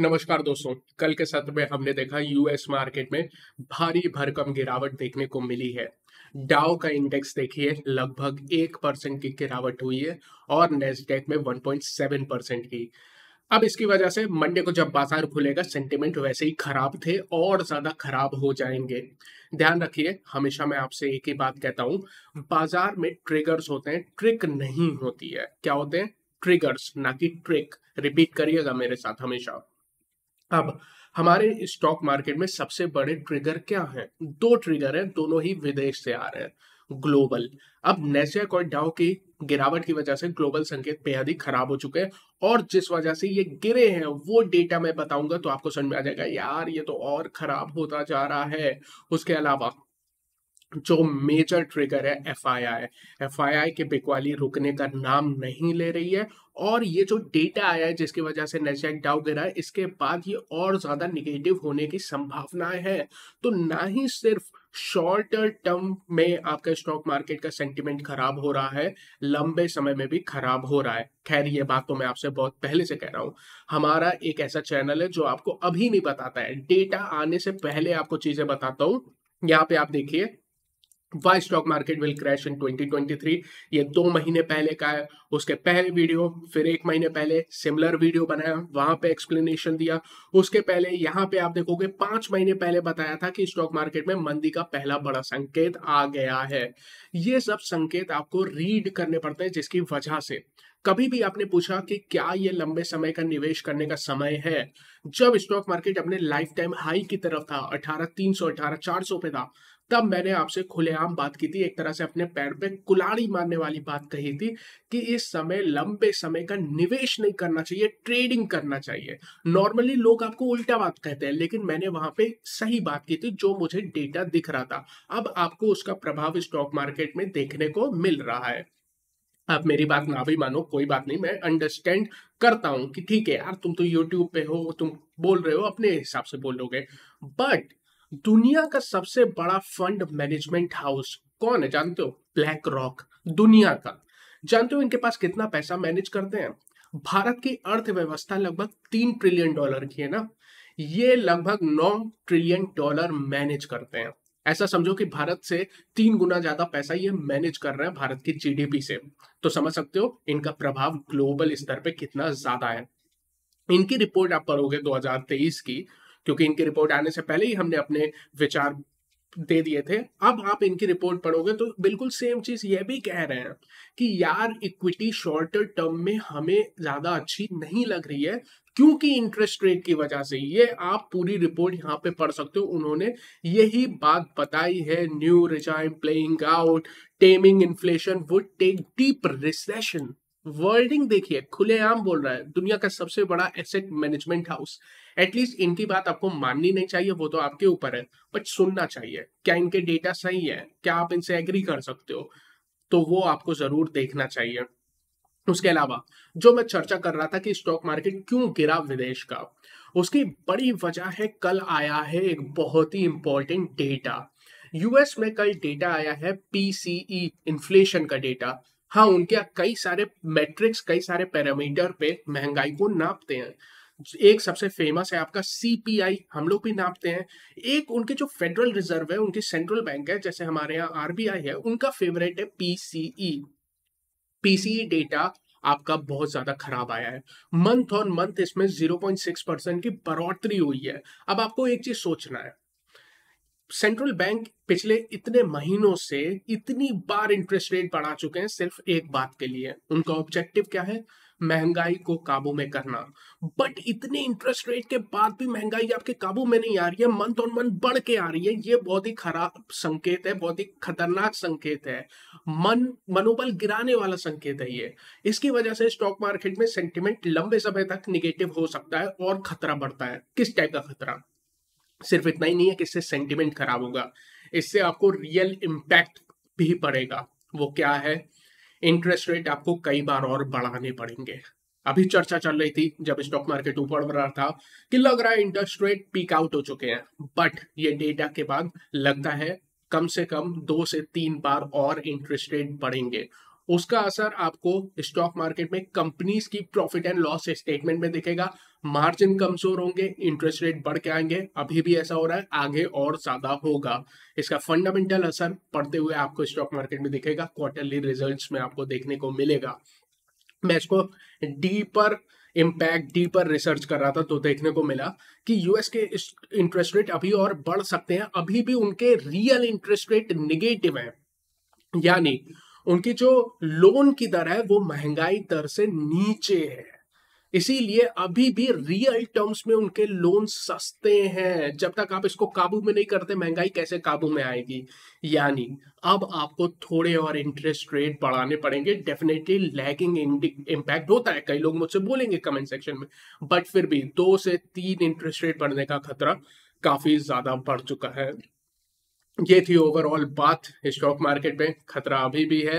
नमस्कार दोस्तों कल के सत्र में हमने देखा यूएस मार्केट में भारी भरकम गिरावट देखने को मिली है डाउ का इंडेक्स देखिए लगभग एक परसेंट की गिरावट हुई है और नेस्टेक में 1.7 परसेंट की अब इसकी वजह से मंडे को जब बाजार खुलेगा सेंटिमेंट वैसे ही खराब थे और ज्यादा खराब हो जाएंगे ध्यान रखिए हमेशा मैं आपसे एक ही बात कहता हूँ बाजार में ट्रिगर्स होते हैं ट्रिक नहीं होती है क्या होते हैं ट्रिगर्स ना कि ट्रिक रिपीट करिएगा मेरे साथ हमेशा अब हमारे स्टॉक मार्केट में सबसे बड़े ट्रिगर क्या हैं दो ट्रिगर हैं दोनों ही विदेश से आ रहे हैं ग्लोबल अब नेसडेक और डाउ की गिरावट की वजह से ग्लोबल संकेत बेहद ही खराब हो चुके हैं और जिस वजह से ये गिरे हैं वो डेटा मैं बताऊंगा तो आपको समझ में आ जाएगा यार ये तो और खराब होता जा रहा है उसके अलावा जो मेजर ट्रिगर है F I I F I I के बिकवाली रुकने का नाम नहीं ले रही है और ये जो डेटा आया है जिसकी वजह से नेशनल डाउ गिरा है इसके बाद ये और ज़्यादा निगेटिव होने की संभावनाएं हैं तो ना ही सिर्फ शॉर्ट टर्म में आपका स्टॉक मार्केट का सेंटिमेंट खराब हो रहा है लंबे समय में भी खराब हो रहा है खैर ये बात तो मैं आपसे बहुत पहले से कह रहा हूँ हमारा एक ऐसा चैनल है जो आपको अभी नहीं बताता है डेटा आने से पहले आपको चीज़ें बताता हूँ यहाँ पे आप देखिए why stock market will crash in 2023 ये दो महीने पहले का है उसके पहले वीडियो फिर एक महीने पहले सिमिलर वीडियो बनाया वहां पे एक्सप्लेनेशन दिया उसके पहले यहाँ पे आप देखोगे पांच महीने पहले बताया था कि स्टॉक मार्केट में मंदी का पहला बड़ा संकेत आ गया है ये सब संकेत आपको रीड करने पड़ते हैं जिसकी वजह से कभी भी आपने पूछा कि क्या ये लंबे समय का निवेश करने का समय है जब स्टॉक मार्केट अपने लाइफ टाइम हाई की तरफ था अठारह तीन सौ अठारह चार सौ पे था तब मैंने आपसे खुलेआम बात की थी एक तरह से अपने पैर पे कुलाड़ी मारने वाली बात कही थी कि इस समय लंबे समय का निवेश नहीं करना चाहिए ट्रेडिंग करना चाहिए नॉर्मली लोग आपको उल्टा बात कहते हैं लेकिन मैंने वहां पे सही बात की थी जो मुझे डेटा दिख रहा था अब आपको उसका प्रभाव स्टॉक मार्केट में देखने को मिल रहा है आप मेरी बात ना भी मानो कोई बात नहीं मैं अंडरस्टैंड करता हूं कि ठीक है यार तुम तो यूट्यूब पे हो तुम बोल रहे हो अपने हिसाब से बोलोगे बट दुनिया का सबसे बड़ा फंड मैनेजमेंट हाउस कौन है जानते हो ब्लैक रॉक दुनिया का जानते हो इनके पास कितना पैसा मैनेज करते हैं भारत की अर्थव्यवस्था लगभग तीन ट्रिलियन डॉलर की है ना ये लगभग नौ ट्रिलियन डॉलर मैनेज करते हैं ऐसा समझो कि भारत से तीन गुना ज्यादा पैसा ये मैनेज कर रहे हैं भारत की जीडीपी से तो समझ सकते हो इनका प्रभाव ग्लोबल स्तर पे कितना ज्यादा है इनकी रिपोर्ट आप पढ़ोगे 2023 की क्योंकि इनकी रिपोर्ट आने से पहले ही हमने अपने विचार दे दिए थे अब आप इनकी रिपोर्ट पढ़ोगे तो बिल्कुल सेम चीज ये भी कह रहे हैं कि यार इक्विटी शॉर्टर टर्म में हमें ज्यादा अच्छी नहीं लग रही है क्योंकि इंटरेस्ट रेट की वजह से ये आप पूरी रिपोर्ट यहाँ पे पढ़ सकते हो उन्होंने यही बात बताई है new resign playing out taming inflation would take deep recession वर्ल्डिंग देखिए खुलेआम बोल रहा है दुनिया का सबसे बड़ा एसेट मैनेजमेंट हाउस एटलीस्ट इनकी बात आपको माननी नहीं चाहिए वो तो आपके ऊपर है बट सुनना चाहिए क्या इनके डेटा सही है क्या आप इनसे एग्री कर सकते हो तो वो आपको जरूर देखना चाहिए उसके अलावा जो मैं चर्चा कर रहा था कि स्टॉक मार्केट क्यों गिरा विदेश का उसकी बड़ी वजह है कल आया है एक बहुत ही इंपॉर्टेंट डेटा यूएस में कल डेटा आया है पीसीई इन्फ्लेशन e, का डेटा हाँ उनके कई सारे मैट्रिक्स कई सारे पैरामीटर पे महंगाई को नापते हैं एक सबसे फेमस है आपका सीपीआई हम लोग भी नापते हैं एक उनके जो फेडरल रिजर्व है उनकी सेंट्रल बैंक है जैसे हमारे यहाँ आरबीआई है उनका फेवरेट है पीसीई पीसीई डेटा आपका बहुत ज्यादा खराब आया है मंथ ऑन मंथ इसमें 0.6 परसेंट की बढ़ोतरी हुई है अब आपको एक चीज सोचना है सेंट्रल बैंक पिछले इतने महीनों से इतनी बार इंटरेस्ट रेट बढ़ा चुके हैं सिर्फ एक बात के लिए उनका ऑब्जेक्टिव क्या है महंगाई को काबू में करना बट इतने इंटरेस्ट रेट के बाद भी महंगाई आपके काबू में नहीं आ रही है मंथ ऑन मंथ बढ़ के आ रही है ये बहुत ही खराब संकेत है बहुत ही खतरनाक संकेत है मन मनोबल गिराने वाला संकेत है ये इसकी वजह से स्टॉक मार्केट में सेंटिमेंट लंबे समय तक निगेटिव हो सकता है और खतरा बढ़ता है किस टाइप का खतरा सिर्फ इतना ही नहीं है कि इससे सेंटिमेंट खराब होगा इससे आपको रियल इम्पैक्ट भी पड़ेगा वो क्या है इंटरेस्ट रेट आपको कई बार और बढ़ाने पड़ेंगे अभी चर्चा चल रही थी जब स्टॉक मार्केट ऊपर बढ़ रहा था कि लग रहा है इंटरेस्ट रेट पीक आउट हो चुके हैं बट ये डेटा के बाद लगता है कम से कम दो से तीन बार और इंटरेस्ट रेट बढ़ेंगे उसका असर आपको स्टॉक मार्केट में कंपनीज की प्रॉफिट एंड लॉस स्टेटमेंट में दिखेगा मार्जिन कमजोर होंगे इंटरेस्ट रेट बढ़ के आएंगे अभी भी ऐसा हो रहा है आगे और ज्यादा होगा इसका फंडामेंटल असर पड़ते हुए आपको स्टॉक मार्केट में दिखेगा क्वार्टरली रिजल्ट में आपको देखने को मिलेगा मैं इसको डीपर इम्पैक्ट डीपर रिसर्च कर रहा था तो देखने को मिला कि यूएस के इंटरेस्ट रेट अभी और बढ़ सकते हैं अभी भी उनके रियल इंटरेस्ट रेट निगेटिव है यानी उनकी जो लोन की दर है वो महंगाई दर से नीचे है इसीलिए अभी भी रियल टर्म्स में उनके लोन सस्ते हैं जब तक आप इसको काबू में नहीं करते महंगाई कैसे काबू में आएगी यानी अब आपको थोड़े और इंटरेस्ट रेट बढ़ाने पड़ेंगे डेफिनेटली लैगिंग इंपैक्ट होता है कई लोग मुझसे बोलेंगे कमेंट सेक्शन में बट फिर भी दो से तीन इंटरेस्ट रेट बढ़ने का खतरा काफी ज्यादा बढ़ चुका है ये थी ओवरऑल बात स्टॉक मार्केट में खतरा अभी भी है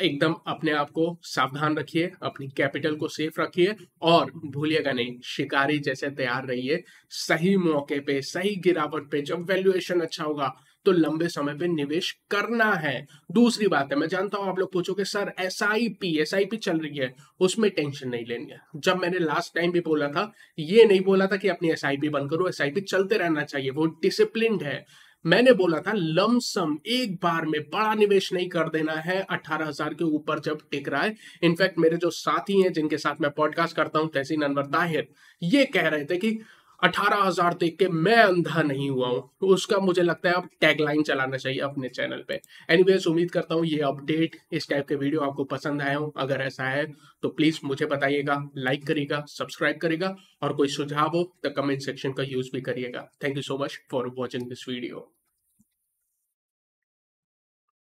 एकदम अपने आप को सावधान रखिए अपनी कैपिटल को सेफ रखिए और भूलिएगा नहीं शिकारी जैसे तैयार रहिए सही मौके पे सही गिरावट पे जब वैल्यूएशन अच्छा होगा तो लंबे समय पे निवेश करना है दूसरी बात है मैं जानता हूं आप लोग पूछोगे sir S I P S I P चल रही है उसमें टेंशन नहीं लेनी है जब मैंने लास्ट टाइम भी बोला था ये नहीं बोला था कि अपनी एस आई पी बंद करो एस आई पी चलते रहना चाहिए वो डिसिप्लिन है मैंने बोला था लमसम एक बार में बड़ा निवेश नहीं कर देना है अठारह हजार के ऊपर जब टिक रहा है इनफैक्ट मेरे जो साथी हैं जिनके साथ मैं पॉडकास्ट करता हूं तहसीन अनवर ताहिर ये कह रहे थे कि अठारह हजार देख के मैं अंधा नहीं हुआ हूँ तो उसका मुझे लगता है अब टैगलाइन चलाना चाहिए अपने चैनल पे एनीवेज उम्मीद करता हूँ ये अपडेट इस टाइप के वीडियो आपको पसंद आए हो अगर ऐसा है तो प्लीज़ मुझे बताइएगा लाइक करिएगा सब्सक्राइब करेगा और कोई सुझाव हो तो कमेंट सेक्शन का यूज़ भी करिएगा thank you so much for watching this video